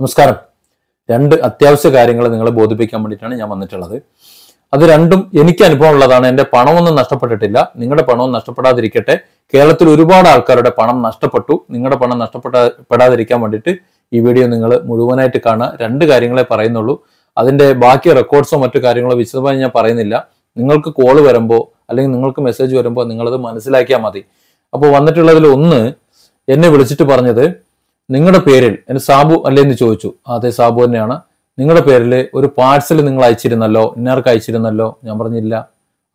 നമസ്കാരം രണ്ട് അത്യാവശ്യ കാര്യങ്ങൾ നിങ്ങളെ ബോധിപ്പിക്കാൻ വേണ്ടിയിട്ടാണ് ഞാൻ വന്നിട്ടുള്ളത് അത് രണ്ടും എനിക്ക് അനുഭവം ഉള്ളതാണ് എൻ്റെ പണമൊന്നും നഷ്ടപ്പെട്ടിട്ടില്ല നിങ്ങളുടെ പണവും നഷ്ടപ്പെടാതിരിക്കട്ടെ കേരളത്തിൽ ഒരുപാട് ആൾക്കാരുടെ പണം നഷ്ടപ്പെട്ടു നിങ്ങളുടെ പണം നഷ്ടപ്പെടാതിരിക്കാൻ വേണ്ടിയിട്ട് ഈ വീഡിയോ നിങ്ങൾ മുഴുവനായിട്ട് കാണുക രണ്ട് കാര്യങ്ങളെ പറയുന്നുള്ളൂ അതിൻ്റെ ബാക്കി റെക്കോർഡ്സോ മറ്റു കാര്യങ്ങളോ വിശദമായി ഞാൻ പറയുന്നില്ല നിങ്ങൾക്ക് കോൾ വരുമ്പോൾ അല്ലെങ്കിൽ നിങ്ങൾക്ക് മെസ്സേജ് വരുമ്പോൾ നിങ്ങളത് മനസ്സിലാക്കിയാൽ മതി അപ്പോൾ വന്നിട്ടുള്ളതിൽ ഒന്ന് എന്നെ വിളിച്ചിട്ട് പറഞ്ഞത് നിങ്ങളുടെ പേരിൽ എന്നെ സാബു അല്ലേ എന്ന് ചോദിച്ചു അതെ സാബു തന്നെയാണ് നിങ്ങളുടെ പേരിൽ ഒരു പാഴ്സൽ നിങ്ങൾ അയച്ചിരുന്നല്ലോ ഇന്നാർക്ക് അയച്ചിരുന്നല്ലോ ഞാൻ പറഞ്ഞില്ല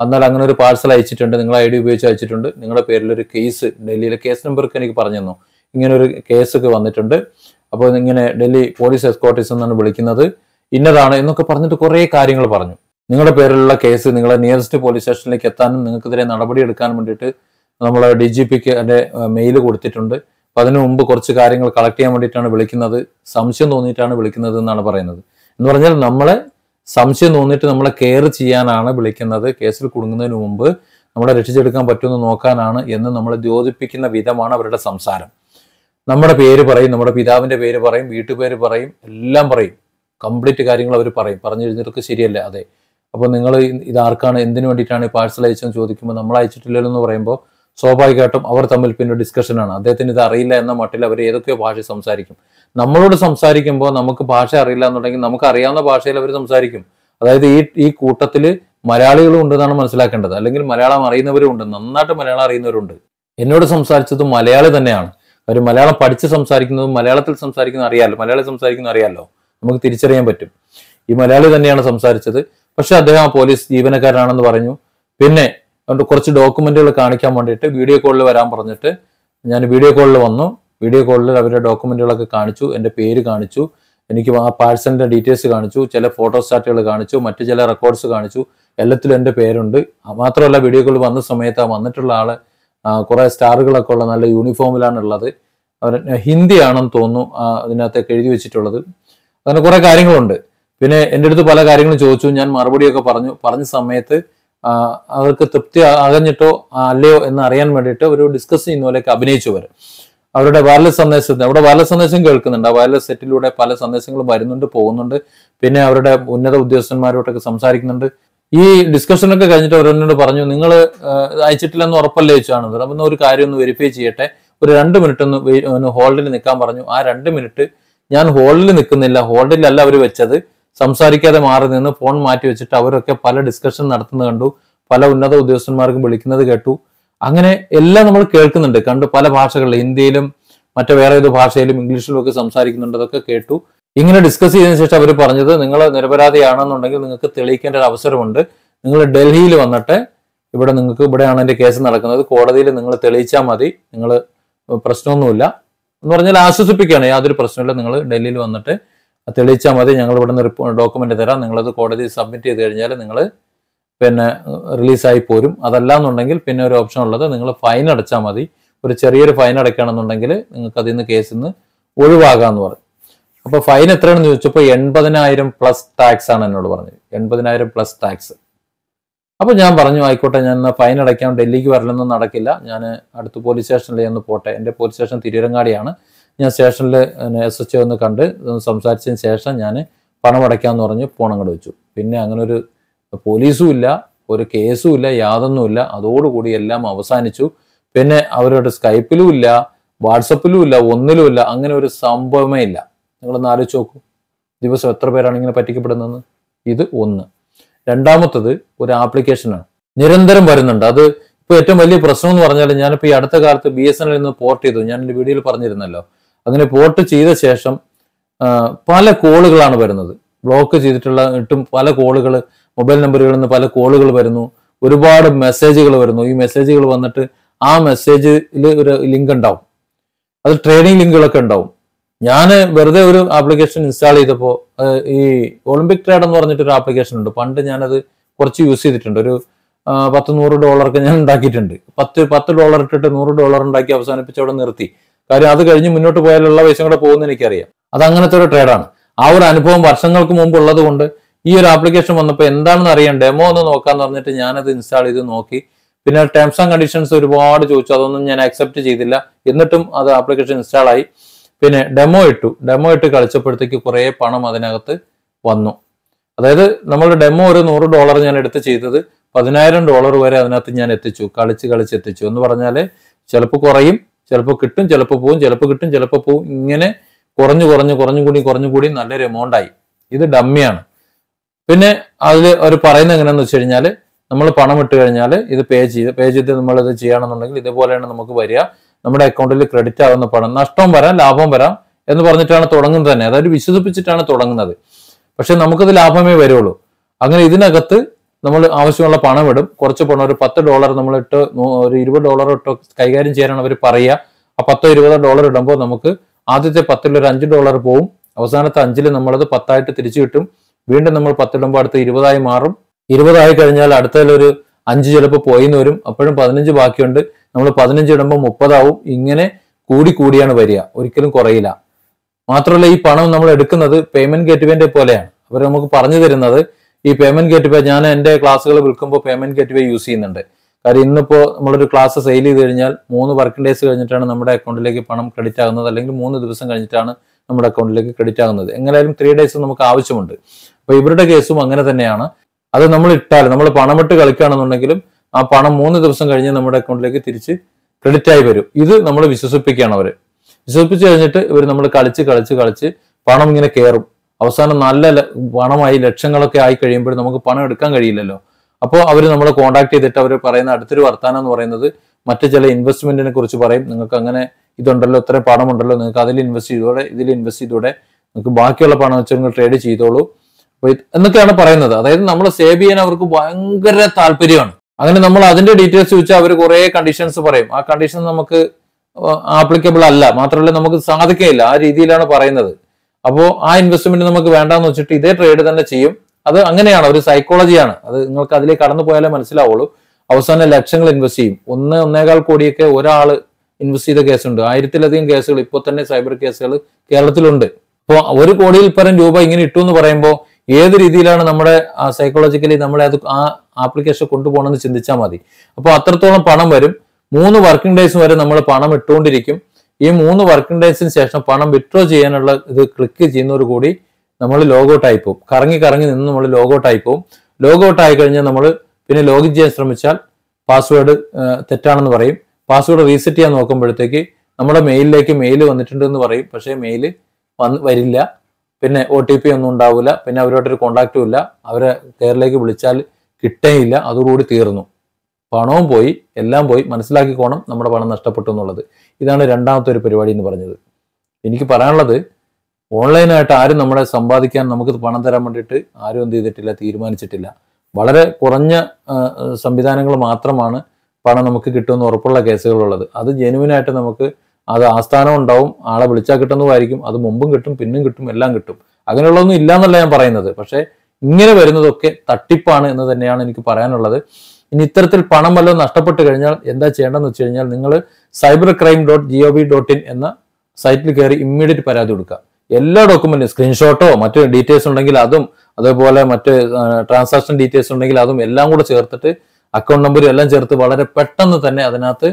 എന്നാൽ അങ്ങനെ ഒരു പാഴ്സൽ അയച്ചിട്ടുണ്ട് നിങ്ങൾ ഐ ഡി ഉപയോഗിച്ച് അയച്ചിട്ടുണ്ട് നിങ്ങളുടെ പേരിൽ ഒരു കേസ് ഡൽഹിയിലെ കേസ് നമ്പർക്ക് എനിക്ക് പറഞ്ഞു തന്നു ഇങ്ങനെ ഒരു കേസൊക്കെ വന്നിട്ടുണ്ട് അപ്പോൾ ഇങ്ങനെ ഡൽഹി പോലീസ് എസ്കോട്ടീസ് എന്നാണ് വിളിക്കുന്നത് ഇന്നതാണ് എന്നൊക്കെ പറഞ്ഞിട്ട് കുറേ കാര്യങ്ങൾ പറഞ്ഞു നിങ്ങളുടെ പേരിലുള്ള കേസ് നിങ്ങളെ നിയറസ്റ്റ് പോലീസ് സ്റ്റേഷനിലേക്ക് എത്താനും നിങ്ങൾക്കെതിരെ നടപടി എടുക്കാൻ വേണ്ടിയിട്ട് നമ്മൾ ഡി ജി പിക്ക് എൻ്റെ മെയിൽ കൊടുത്തിട്ടുണ്ട് അപ്പൊ അതിനു മുമ്പ് കുറച്ച് കാര്യങ്ങൾ കളക്ട് ചെയ്യാൻ വേണ്ടിയിട്ടാണ് വിളിക്കുന്നത് സംശയം തോന്നിയിട്ടാണ് വിളിക്കുന്നത് എന്നാണ് പറയുന്നത് എന്ന് പറഞ്ഞാൽ നമ്മളെ സംശയം തോന്നിയിട്ട് നമ്മളെ കെയർ ചെയ്യാനാണ് വിളിക്കുന്നത് കേസിൽ കുടുങ്ങുന്നതിന് മുമ്പ് നമ്മളെ രക്ഷിച്ചെടുക്കാൻ പറ്റുമെന്ന് നോക്കാനാണ് എന്ന് നമ്മളെ ദ്യോതിപ്പിക്കുന്ന വിധമാണ് അവരുടെ സംസാരം നമ്മുടെ പേര് പറയും നമ്മുടെ പിതാവിന്റെ പേര് പറയും വീട്ടുപേര് പറയും എല്ലാം പറയും കംപ്ലീറ്റ് കാര്യങ്ങൾ അവർ പറയും പറഞ്ഞു കഴിഞ്ഞിട്ട് ശരിയല്ല അതെ അപ്പോൾ നിങ്ങൾ ഇതാർക്കാണ് എന്തിനു വേണ്ടിയിട്ടാണ് ഈ പാഴ്സൽ അയച്ചതെന്ന് ചോദിക്കുമ്പോൾ നമ്മൾ അയച്ചിട്ടില്ലല്ലോ എന്ന് പറയുമ്പോൾ സ്വാഭാവികമായിട്ടും അവർ തമ്മിൽ പിന്നെ ഡിസ്കഷനാണ് അദ്ദേഹത്തിന് ഇത് അറിയില്ല എന്ന മട്ടിൽ അവർ ഏതൊക്കെയോ ഭാഷ സംസാരിക്കും നമ്മളോട് സംസാരിക്കുമ്പോൾ നമുക്ക് ഭാഷ അറിയില്ല എന്നുണ്ടെങ്കിൽ നമുക്ക് അറിയാവുന്ന ഭാഷയിൽ അവർ സംസാരിക്കും അതായത് ഈ ഈ കൂട്ടത്തിൽ മലയാളികളും ഉണ്ടെന്നാണ് മനസ്സിലാക്കേണ്ടത് അല്ലെങ്കിൽ മലയാളം അറിയുന്നവരും ഉണ്ട് നന്നായിട്ട് മലയാളം അറിയുന്നവരുണ്ട് എന്നോട് സംസാരിച്ചത് മലയാളി തന്നെയാണ് അവർ മലയാളം പഠിച്ച് സംസാരിക്കുന്നതും മലയാളത്തിൽ സംസാരിക്കുന്ന അറിയാമല്ലോ മലയാളി സംസാരിക്കുന്ന അറിയാമല്ലോ നമുക്ക് തിരിച്ചറിയാൻ പറ്റും ഈ മലയാളി തന്നെയാണ് സംസാരിച്ചത് പക്ഷെ അദ്ദേഹം ആ പോലീസ് ജീവനക്കാരനാണെന്ന് പറഞ്ഞു പിന്നെ അതുകൊണ്ട് കുറച്ച് ഡോക്യുമെന്റുകൾ കാണിക്കാൻ വേണ്ടിയിട്ട് വീഡിയോ കോളിൽ വരാൻ പറഞ്ഞിട്ട് ഞാൻ വീഡിയോ കോളിൽ വന്നു വീഡിയോ കോളിൽ അവരുടെ ഡോക്യുമെന്റുകളൊക്കെ കാണിച്ചു എൻ്റെ പേര് കാണിച്ചു എനിക്ക് ആ പാഴ്സലിൻ്റെ ഡീറ്റെയിൽസ് കാണിച്ചു ചില ഫോട്ടോ സ്റ്റാറ്റുകൾ കാണിച്ചു മറ്റു ചില റെക്കോർഡ്സ് കാണിച്ചു എല്ലാത്തിലും എൻ്റെ പേരുണ്ട് മാത്രമല്ല വീഡിയോ കോളിൽ വന്ന സമയത്ത് ആ വന്നിട്ടുള്ള ആള് കുറേ സ്റ്റാറുകളൊക്കെ ഉള്ള നല്ല യൂണിഫോമിലാണ് ഉള്ളത് അവർ ഹിന്ദിയാണെന്ന് തോന്നുന്നു അതിനകത്തേക്ക് എഴുതി വെച്ചിട്ടുള്ളത് അങ്ങനെ കുറേ കാര്യങ്ങളുണ്ട് പിന്നെ എൻ്റെ അടുത്ത് പല കാര്യങ്ങളും ചോദിച്ചു ഞാൻ മറുപടിയൊക്കെ പറഞ്ഞു പറഞ്ഞ സമയത്ത് അവർക്ക് തൃപ്തി അകഞ്ഞിട്ടോ അല്ലയോ എന്ന് അറിയാൻ വേണ്ടിയിട്ട് ഒരു ഡിസ്കസ് ചെയ്യുന്ന പോലെയൊക്കെ വരും അവരുടെ വയർലെസ് സന്ദേശത്തിന് അവിടെ വയർലെസ് സന്ദേശം കേൾക്കുന്നുണ്ട് ആ വയർലെസ് സെറ്റിലൂടെ പല സന്ദേശങ്ങളും വരുന്നുണ്ട് പോകുന്നുണ്ട് പിന്നെ അവരുടെ ഉന്നത ഉദ്യോഗസ്ഥന്മാരോട്ടൊക്കെ സംസാരിക്കുന്നുണ്ട് ഈ ഡിസ്കഷനൊക്കെ കഴിഞ്ഞിട്ട് അവരോട് പറഞ്ഞു നിങ്ങൾ അയച്ചിട്ടില്ലെന്ന് ഉറപ്പല്ലേ ചോദിച്ചാണ് അപ്പം ഒരു കാര്യം ഒന്ന് വെരിഫൈ ചെയ്യട്ടെ ഒരു രണ്ട് മിനിറ്റ് ഒന്ന് ഹോൾഡിൽ നിൽക്കാൻ പറഞ്ഞു ആ രണ്ട് മിനിറ്റ് ഞാൻ ഹോൾഡിൽ നിൽക്കുന്നില്ല ഹോൾഡിലല്ല അവർ വെച്ചത് സംസാരിക്കാതെ മാറി നിന്ന് ഫോൺ മാറ്റി വെച്ചിട്ട് അവരൊക്കെ പല ഡിസ്കഷൻ നടത്തുന്നത് കണ്ടു പല ഉന്നത ഉദ്യോഗസ്ഥന്മാർക്കും വിളിക്കുന്നത് കേട്ടു അങ്ങനെ എല്ലാം നമ്മൾ കേൾക്കുന്നുണ്ട് കണ്ടു പല ഭാഷകളിൽ ഹിന്ദിയിലും മറ്റു വേറെ ഏത് ഭാഷയിലും ഇംഗ്ലീഷിലും ഒക്കെ സംസാരിക്കുന്നുണ്ട് അതൊക്കെ കേട്ടു ഇങ്ങനെ ഡിസ്കസ് ചെയ്തതിനു ശേഷം അവർ പറഞ്ഞത് നിങ്ങൾ നിരപരാധിയാണെന്നുണ്ടെങ്കിൽ നിങ്ങൾക്ക് തെളിയിക്കേണ്ട ഒരു അവസരമുണ്ട് നിങ്ങൾ ഡൽഹിയിൽ വന്നിട്ട് ഇവിടെ നിങ്ങൾക്ക് ഇവിടെയാണ് എൻ്റെ കേസ് നടക്കുന്നത് കോടതിയിൽ നിങ്ങൾ തെളിയിച്ചാൽ മതി നിങ്ങൾ പ്രശ്നമൊന്നുമില്ല എന്ന് പറഞ്ഞാൽ ആശ്വസിപ്പിക്കുകയാണ് യാതൊരു പ്രശ്നമില്ല നിങ്ങൾ ഡൽഹിയിൽ വന്നിട്ട് തെളിയിച്ചാൽ മതി ഞങ്ങൾ ഇവിടുന്ന് ഡോക്യുമെൻ്റ് തരാം നിങ്ങളത് കോടതി സബ്മിറ്റ് ചെയ്ത് കഴിഞ്ഞാൽ നിങ്ങൾ പിന്നെ റിലീസായി പോരും എന്നുണ്ടെങ്കിൽ പിന്നെ ഒരു ഓപ്ഷൻ ഉള്ളത് നിങ്ങൾ ഫൈൻ അടച്ചാൽ മതി ഒരു ചെറിയൊരു ഫൈൻ അടയ്ക്കണമെന്നുണ്ടെങ്കിൽ നിങ്ങൾക്ക് അതിൽ നിന്ന് കേസിൽ നിന്ന് ഒഴിവാകാമെന്ന് പറയും അപ്പോൾ ഫൈൻ എത്രയാണെന്ന് ചോദിച്ചപ്പോൾ എൺപതിനായിരം പ്ലസ് ടാക്സ് ആണ് എന്നോട് പറഞ്ഞത് എൺപതിനായിരം പ്ലസ് ടാക്സ് അപ്പോൾ ഞാൻ പറഞ്ഞു ആയിക്കോട്ടെ ഞാൻ ഫൈൻ അടയ്ക്കാൻ ഡൽഹിക്ക് വരലൊന്നും നടക്കില്ല ഞാൻ അടുത്ത പോലീസ് സ്റ്റേഷനിൽ ഒന്ന് പോട്ടെ എൻ്റെ പോലീസ് സ്റ്റേഷൻ തിരുവരങ്ങാടിയാണ് ഞാൻ സ്റ്റേഷനിൽ എസ് എച്ച് ഒന്ന് കണ്ട് സംസാരിച്ചതിന് ശേഷം ഞാൻ പണമടയ്ക്കാമെന്ന് പറഞ്ഞ് ഫോൺ അങ്ങോട്ട് വെച്ചു പിന്നെ അങ്ങനെ ഒരു പോലീസും ഇല്ല ഒരു കേസും ഇല്ല യാതൊന്നുമില്ല അതോടുകൂടി എല്ലാം അവസാനിച്ചു പിന്നെ അവരുടെ സ്കൈപ്പിലും ഇല്ല വാട്സപ്പിലും ഇല്ല ഒന്നിലും ഇല്ല അങ്ങനെ ഒരു സംഭവമേ ഇല്ല നിങ്ങളൊന്ന് ആലോചിച്ച് നോക്കൂ ദിവസം എത്ര പേരാണ് ഇങ്ങനെ പറ്റിക്കപ്പെടുന്നതെന്ന് ഇത് ഒന്ന് രണ്ടാമത്തത് ഒരു ആപ്ലിക്കേഷനാണ് നിരന്തരം വരുന്നുണ്ട് അത് ഇപ്പൊ ഏറ്റവും വലിയ പ്രശ്നം എന്ന് പറഞ്ഞാൽ ഞാനിപ്പോ ഈ അടുത്ത കാലത്ത് ബി എസ് എൻ എൽ നിന്ന് പോർട്ട് ചെയ്തു ഞാൻ എന്റെ വീഡിയോയിൽ പറഞ്ഞിരുന്നല്ലോ അങ്ങനെ പോർട്ട് ചെയ്ത ശേഷം പല കോളുകളാണ് വരുന്നത് ബ്ലോക്ക് ചെയ്തിട്ടുള്ള ഇട്ടും പല കോളുകൾ മൊബൈൽ നമ്പറുകളിൽ നിന്ന് പല കോളുകൾ വരുന്നു ഒരുപാട് മെസ്സേജുകൾ വരുന്നു ഈ മെസ്സേജുകൾ വന്നിട്ട് ആ മെസ്സേജിൽ ഒരു ലിങ്ക് ഉണ്ടാവും അത് ട്രെയിനിങ് ലിങ്കുകളൊക്കെ ഉണ്ടാവും ഞാൻ വെറുതെ ഒരു ആപ്ലിക്കേഷൻ ഇൻസ്റ്റാൾ ചെയ്തപ്പോൾ ഈ ഒളിമ്പിക് ട്രേഡ് എന്ന് പറഞ്ഞിട്ട് ഒരു ആപ്ലിക്കേഷൻ ഉണ്ട് പണ്ട് ഞാനത് കുറച്ച് യൂസ് ചെയ്തിട്ടുണ്ട് ഒരു പത്ത് നൂറ് ഡോളറൊക്കെ ഞാൻ ഉണ്ടാക്കിയിട്ടുണ്ട് പത്ത് പത്ത് ഡോളർ ഇട്ടിട്ട് നൂറ് ഡോളർ ഉണ്ടാക്കി അവസാനിപ്പിച്ച് അവിടെ നിർത്തി കാര്യം അത് കഴിഞ്ഞ് മുന്നോട്ട് പോയാലുള്ള പൈസ കൂടെ പോകുന്ന എനിക്കറിയാം അത് അങ്ങനത്തെ ഒരു ട്രേഡാണ് ആ ഒരു അനുഭവം വർഷങ്ങൾക്ക് മുമ്പ് ഉള്ളത് കൊണ്ട് ഈ ഒരു ആപ്ലിക്കേഷൻ വന്നപ്പോൾ എന്താണെന്ന് അറിയാം ഡെമോ ഒന്ന് നോക്കാന്ന് പറഞ്ഞിട്ട് ഞാനത് ഇൻസ്റ്റാൾ ചെയ്ത് നോക്കി പിന്നെ ടേംസ് ആൻഡ് കണ്ടീഷൻസ് ഒരുപാട് ചോദിച്ചു അതൊന്നും ഞാൻ അക്സെപ്റ്റ് ചെയ്തില്ല എന്നിട്ടും അത് ആപ്ലിക്കേഷൻ ഇൻസ്റ്റാൾ ആയി പിന്നെ ഡെമോ ഇട്ടു ഡെമോ ഇട്ട് കളിച്ചപ്പോഴത്തേക്ക് കുറേ പണം അതിനകത്ത് വന്നു അതായത് നമ്മൾ ഡെമോ ഒരു നൂറ് ഡോളർ ഞാൻ എടുത്ത് ചെയ്തത് പതിനായിരം ഡോളർ വരെ അതിനകത്ത് ഞാൻ എത്തിച്ചു കളിച്ച് കളിച്ച് എത്തിച്ചു എന്ന് പറഞ്ഞാൽ ചിലപ്പോൾ കുറയും ചിലപ്പോൾ കിട്ടും ചിലപ്പോൾ പോവും ചിലപ്പോൾ കിട്ടും ചിലപ്പോൾ പോവും ഇങ്ങനെ കുറഞ്ഞു കുറഞ്ഞു കുറഞ്ഞു കൂടി കുറഞ്ഞു കൂടി നല്ലൊരു എമൗണ്ട് ആയി ഇത് ഡമ്മിയാണ് പിന്നെ അതിൽ അവർ പറയുന്നത് എങ്ങനെയാന്ന് വെച്ച് കഴിഞ്ഞാൽ നമ്മൾ പണം ഇട്ട് കഴിഞ്ഞാൽ ഇത് പേ ചെയ്ത് പേ ചെയ്ത് നമ്മൾ ഇത് ചെയ്യണമെന്നുണ്ടെങ്കിൽ ഇതുപോലെയാണ് നമുക്ക് വരിക നമ്മുടെ അക്കൗണ്ടിൽ ക്രെഡിറ്റ് ആകുന്ന പണം നഷ്ടം വരാം ലാഭം വരാം എന്ന് പറഞ്ഞിട്ടാണ് തുടങ്ങുന്നത് തന്നെ അതായത് വിശ്വസിപ്പിച്ചിട്ടാണ് തുടങ്ങുന്നത് പക്ഷെ നമുക്കത് ലാഭമേ വരുള്ളൂ അങ്ങനെ ഇതിനകത്ത് നമ്മൾ ആവശ്യമുള്ള പണം ഇടും കുറച്ച് പണം ഒരു പത്ത് ഡോളർ നമ്മൾ ഇട്ട് ഒരു ഇരുപത് ഡോളർ ഇട്ടോ കൈകാര്യം ചെയ്യാനാണ് അവർ പറയുക ആ പത്തോ ഇരുപതോ ഡോളർ ഇടുമ്പോൾ നമുക്ക് ആദ്യത്തെ പത്തിൽ ഒരു അഞ്ച് ഡോളർ പോവും അവസാനത്തെ അഞ്ചിൽ നമ്മളത് പത്തായിട്ട് തിരിച്ചു കിട്ടും വീണ്ടും നമ്മൾ പത്തിടുമ്പോൾ അടുത്ത് ഇരുപതായി മാറും ഇരുപതായി കഴിഞ്ഞാൽ അടുത്തതിലൊരു അഞ്ച് ചിലപ്പോൾ പോയിന്ന് വരും അപ്പോഴും പതിനഞ്ച് ബാക്കിയുണ്ട് നമ്മൾ പതിനഞ്ച് ഇടുമ്പോൾ മുപ്പതാവും ഇങ്ങനെ കൂടി കൂടിയാണ് വരിക ഒരിക്കലും കുറയില്ല മാത്രമല്ല ഈ പണം നമ്മൾ എടുക്കുന്നത് പേയ്മെന്റ് ഗേറ്റ്വേന്റെ പോലെയാണ് അവർ നമുക്ക് പറഞ്ഞു തരുന്നത് ഈ പേയ്മെന്റ് ഗേറ്റ് വേ ഞാൻ എൻ്റെ ക്ലാസ്സുകൾ വിൽക്കുമ്പോൾ പേയ്മെന്റ് ഗേറ്റ് വേ യൂസ് ചെയ്യുന്നുണ്ട് കാര്യം ഇന്നിപ്പോൾ നമ്മളൊരു ക്ലാസ് സെയിൽ ചെയ്ത് കഴിഞ്ഞാൽ മൂന്ന് വർക്കിംഗ് ഡേയ്സ് കഴിഞ്ഞിട്ടാണ് നമ്മുടെ അക്കൗണ്ടിലേക്ക് പണം ക്രെഡിറ്റ് ആകുന്നത് അല്ലെങ്കിൽ മൂന്ന് ദിവസം കഴിഞ്ഞിട്ടാണ് നമ്മുടെ അക്കൗണ്ടിലേക്ക് ക്രെഡിറ്റ് ആകുന്നത് എങ്ങനെയായാലും ത്രീ ഡേയ്സ് നമുക്ക് ആവശ്യമുണ്ട് അപ്പോൾ ഇവരുടെ കേസും അങ്ങനെ തന്നെയാണ് അത് നമ്മൾ ഇട്ടാൽ നമ്മൾ പണമിട്ട് കളിക്കുകയാണെന്നുണ്ടെങ്കിലും ആ പണം മൂന്ന് ദിവസം കഴിഞ്ഞ് നമ്മുടെ അക്കൗണ്ടിലേക്ക് തിരിച്ച് ക്രെഡിറ്റ് ആയി വരും ഇത് നമ്മൾ വിശ്വസിപ്പിക്കുകയാണ് അവർ വിശ്വസിപ്പിച്ച് കഴിഞ്ഞിട്ട് ഇവർ നമ്മൾ കളിച്ച് കളിച്ച് കളിച്ച് പണം ഇങ്ങനെ കയറും അവസാനം നല്ല പണമായി ലക്ഷങ്ങളൊക്കെ ആയി കഴിയുമ്പോൾ നമുക്ക് പണം എടുക്കാൻ കഴിയില്ലല്ലോ അപ്പോൾ അവർ നമ്മളെ കോൺടാക്ട് ചെയ്തിട്ട് അവർ പറയുന്ന അടുത്തൊരു വർത്താനം എന്ന് പറയുന്നത് മറ്റു ചില ഇൻവെസ്റ്റ്മെന്റിനെ കുറിച്ച് പറയും നിങ്ങൾക്ക് അങ്ങനെ ഇതുണ്ടല്ലോ പണം പണമുണ്ടല്ലോ നിങ്ങൾക്ക് അതിൽ ഇൻവെസ്റ്റ് ചെയ്തോടെ ഇതിൽ ഇൻവെസ്റ്റ് ചെയ്തോടെ നിങ്ങൾക്ക് ബാക്കിയുള്ള പണം വെച്ച് നിങ്ങൾ ട്രേഡ് ചെയ്തോളൂ എന്നൊക്കെയാണ് പറയുന്നത് അതായത് നമ്മൾ സേവ് ചെയ്യാൻ അവർക്ക് ഭയങ്കര താല്പര്യമാണ് അങ്ങനെ നമ്മൾ അതിന്റെ ഡീറ്റെയിൽസ് ചോദിച്ചാൽ അവർ കുറെ കണ്ടീഷൻസ് പറയും ആ കണ്ടീഷൻ നമുക്ക് ആപ്ലിക്കബിൾ അല്ല മാത്രമല്ല നമുക്ക് സാധിക്കുകയില്ല ആ രീതിയിലാണ് പറയുന്നത് അപ്പോൾ ആ ഇൻവെസ്റ്റ്മെന്റ് നമുക്ക് വേണ്ടാന്ന് വെച്ചിട്ട് ഇതേ ട്രേഡ് തന്നെ ചെയ്യും അത് അങ്ങനെയാണ് ഒരു സൈക്കോളജിയാണ് അത് നിങ്ങൾക്ക് അതിലേക്ക് കടന്നു പോയാലേ മനസ്സിലാവുള്ളൂ അവസാനം ലക്ഷങ്ങൾ ഇൻവെസ്റ്റ് ചെയ്യും ഒന്ന് ഒന്നേകാൽ കോടിയൊക്കെ ഒരാൾ ഇൻവെസ്റ്റ് ചെയ്ത കേസുണ്ട് ആയിരത്തിലധികം കേസുകൾ ഇപ്പോൾ തന്നെ സൈബർ കേസുകൾ കേരളത്തിലുണ്ട് അപ്പോൾ ഒരു കോടിയിൽ പരം രൂപ ഇങ്ങനെ ഇട്ടു എന്ന് പറയുമ്പോൾ ഏത് രീതിയിലാണ് നമ്മുടെ സൈക്കോളജിക്കലി നമ്മളെ അത് ആ ആപ്ലിക്കേഷൻ കൊണ്ടുപോകണമെന്ന് ചിന്തിച്ചാൽ മതി അപ്പോൾ അത്രത്തോളം പണം വരും മൂന്ന് വർക്കിംഗ് ഡേയ്സ് വരെ നമ്മൾ പണം ഇട്ടുകൊണ്ടിരിക്കും ഈ മൂന്ന് വർക്കിംഗ് ഡേയ്സിന് ശേഷം പണം വിത്ഡ്രോ ചെയ്യാനുള്ള ഇത് ക്ലിക്ക് ചെയ്യുന്നതോട് കൂടി നമ്മൾ ലോഗൌട്ട് ആയി പോകും കറങ്ങി കറങ്ങി നിന്ന് നമ്മൾ ലോഗൌട്ട് ആയി പോകും ലോഗൗട്ട് ആയി കഴിഞ്ഞാൽ നമ്മൾ പിന്നെ ലോഗിൻ ചെയ്യാൻ ശ്രമിച്ചാൽ പാസ്വേഡ് തെറ്റാണെന്ന് പറയും പാസ്വേഡ് റീസെറ്റ് ചെയ്യാൻ നോക്കുമ്പോഴത്തേക്ക് നമ്മുടെ മെയിലിലേക്ക് മെയിൽ വന്നിട്ടുണ്ട് എന്ന് പറയും പക്ഷേ മെയിൽ വന്ന് വരില്ല പിന്നെ ഒ ടി പി ഒന്നും ഉണ്ടാവില്ല പിന്നെ അവരുമായിട്ടൊരു കോണ്ടാക്റ്റും ഇല്ല അവരെ കെയറിലേക്ക് വിളിച്ചാൽ കിട്ടേയില്ല അതോടുകൂടി തീർന്നു പണവും പോയി എല്ലാം പോയി മനസ്സിലാക്കിക്കോണം നമ്മുടെ പണം നഷ്ടപ്പെട്ടു എന്നുള്ളത് ഇതാണ് രണ്ടാമത്തെ ഒരു പരിപാടി എന്ന് പറഞ്ഞത് എനിക്ക് പറയാനുള്ളത് ഓൺലൈനായിട്ട് ആരും നമ്മളെ സമ്പാദിക്കാൻ നമുക്ക് പണം തരാൻ വേണ്ടിയിട്ട് ആരും എന്ത് ചെയ്തിട്ടില്ല തീരുമാനിച്ചിട്ടില്ല വളരെ കുറഞ്ഞ സംവിധാനങ്ങൾ മാത്രമാണ് പണം നമുക്ക് കിട്ടുമെന്ന് ഉറപ്പുള്ള കേസുകളുള്ളത് അത് ജെനുവിനായിട്ട് നമുക്ക് അത് ആസ്ഥാനം ഉണ്ടാവും ആളെ വിളിച്ചാൽ കിട്ടുന്നതായിരിക്കും അത് മുമ്പും കിട്ടും പിന്നും കിട്ടും എല്ലാം കിട്ടും അങ്ങനെയുള്ളതൊന്നും ഇല്ല എന്നല്ല ഞാൻ പറയുന്നത് പക്ഷേ ഇങ്ങനെ വരുന്നതൊക്കെ തട്ടിപ്പാണ് എന്ന് തന്നെയാണ് എനിക്ക് പറയാനുള്ളത് ഇനി ഇത്തരത്തിൽ പണം വല്ലതും നഷ്ടപ്പെട്ട് കഴിഞ്ഞാൽ എന്താ ചെയ്യേണ്ടതെന്ന് വെച്ച് കഴിഞ്ഞാൽ നിങ്ങൾ cyber crime dot G O V dot in എന്ന സൈറ്റിൽ കയറി ഇമ്മീഡിയറ്റ് പരാതി കൊടുക്കുക എല്ലാ ഡോക്യുമെന്റും സ്ക്രീൻഷോട്ടോ മറ്റു ഡീറ്റെയിൽസ് ഉണ്ടെങ്കിൽ അതും അതേപോലെ മറ്റ് ട്രാൻസാക്ഷൻ ഡീറ്റെയിൽസ് ഉണ്ടെങ്കിൽ അതും എല്ലാം കൂടെ ചേർത്തിട്ട് അക്കൗണ്ട് നമ്പറും എല്ലാം ചേർത്ത് വളരെ പെട്ടെന്ന് തന്നെ അതിനകത്ത്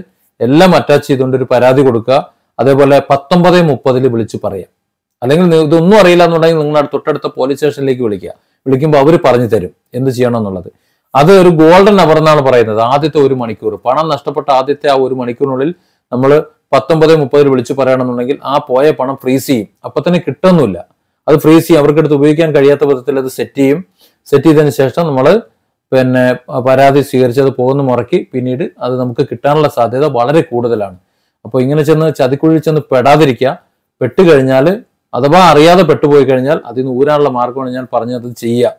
എല്ലാം അറ്റാച്ച് ചെയ്തുകൊണ്ട് ഒരു പരാതി കൊടുക്കുക അതേപോലെ പത്തൊമ്പത് മുപ്പതിൽ വിളിച്ച് പറയാം അല്ലെങ്കിൽ ഇതൊന്നും അറിയില്ല എന്നുണ്ടെങ്കിൽ നിങ്ങളുടെ തൊട്ടടുത്ത പോലീസ് സ്റ്റേഷനിലേക്ക് വിളിക്കുക വിളിക്കുമ്പോൾ അവർ പറഞ്ഞു തരും എന്ത് ചെയ്യണം എന്നുള്ളത് അത് ഒരു ഗോൾഡൻ അവർ എന്നാണ് പറയുന്നത് ആദ്യത്തെ ഒരു മണിക്കൂർ പണം നഷ്ടപ്പെട്ട ആദ്യത്തെ ആ ഒരു മണിക്കൂറിനുള്ളിൽ നമ്മൾ പത്തൊമ്പത് മുപ്പതിൽ വിളിച്ച് പറയണമെന്നുണ്ടെങ്കിൽ ആ പോയ പണം ഫ്രീസ് ചെയ്യും അപ്പൊ തന്നെ കിട്ടുന്നില്ല അത് ഫ്രീസ് ചെയ്യും അവർക്കെടുത്ത് ഉപയോഗിക്കാൻ കഴിയാത്ത വിധത്തിൽ അത് സെറ്റ് ചെയ്യും സെറ്റ് ചെയ്തതിന് ശേഷം നമ്മൾ പിന്നെ പരാതി സ്വീകരിച്ച് അത് പോകുന്ന മുറക്കി പിന്നീട് അത് നമുക്ക് കിട്ടാനുള്ള സാധ്യത വളരെ കൂടുതലാണ് അപ്പോൾ ഇങ്ങനെ ചെന്ന് ചതിക്കുഴിയിൽ ചെന്ന് പെടാതിരിക്കുക പെട്ടുകഴിഞ്ഞാൽ അഥവാ അറിയാതെ പെട്ടുപോയി കഴിഞ്ഞാൽ അതിന് ഊരാനുള്ള മാർഗമാണ് ഞാൻ പറഞ്ഞത് ചെയ്യുക